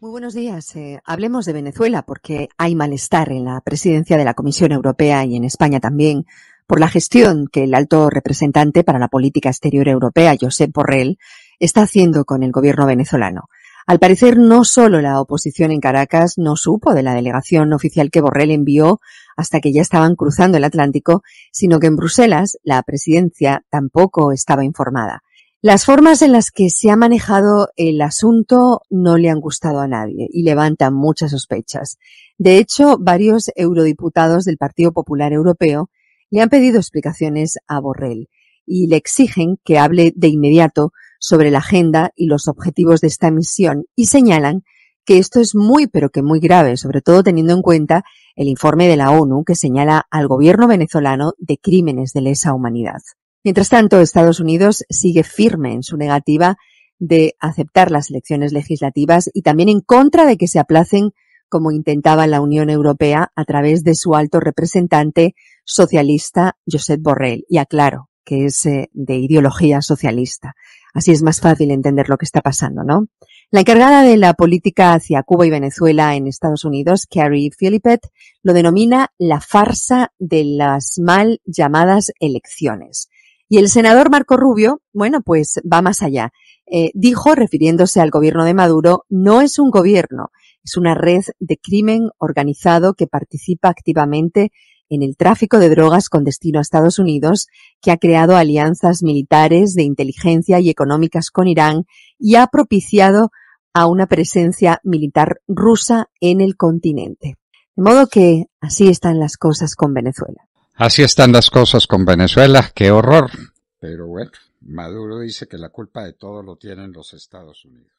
Muy buenos días. Eh, hablemos de Venezuela porque hay malestar en la presidencia de la Comisión Europea y en España también por la gestión que el alto representante para la política exterior europea, Josep Borrell, está haciendo con el gobierno venezolano. Al parecer, no solo la oposición en Caracas no supo de la delegación oficial que Borrell envió hasta que ya estaban cruzando el Atlántico, sino que en Bruselas la presidencia tampoco estaba informada. Las formas en las que se ha manejado el asunto no le han gustado a nadie y levantan muchas sospechas. De hecho, varios eurodiputados del Partido Popular Europeo le han pedido explicaciones a Borrell y le exigen que hable de inmediato sobre la agenda y los objetivos de esta misión y señalan que esto es muy pero que muy grave, sobre todo teniendo en cuenta el informe de la ONU que señala al gobierno venezolano de crímenes de lesa humanidad. Mientras tanto, Estados Unidos sigue firme en su negativa de aceptar las elecciones legislativas y también en contra de que se aplacen como intentaba la Unión Europea a través de su alto representante socialista Josep Borrell. Y aclaro que es eh, de ideología socialista. Así es más fácil entender lo que está pasando, ¿no? La encargada de la política hacia Cuba y Venezuela en Estados Unidos, Carrie Philipet, lo denomina la farsa de las mal llamadas elecciones. Y el senador Marco Rubio, bueno, pues va más allá. Eh, dijo, refiriéndose al gobierno de Maduro, no es un gobierno, es una red de crimen organizado que participa activamente en el tráfico de drogas con destino a Estados Unidos, que ha creado alianzas militares de inteligencia y económicas con Irán y ha propiciado a una presencia militar rusa en el continente. De modo que así están las cosas con Venezuela. Así están las cosas con Venezuela, qué horror. Pero bueno, Maduro dice que la culpa de todo lo tienen los Estados Unidos.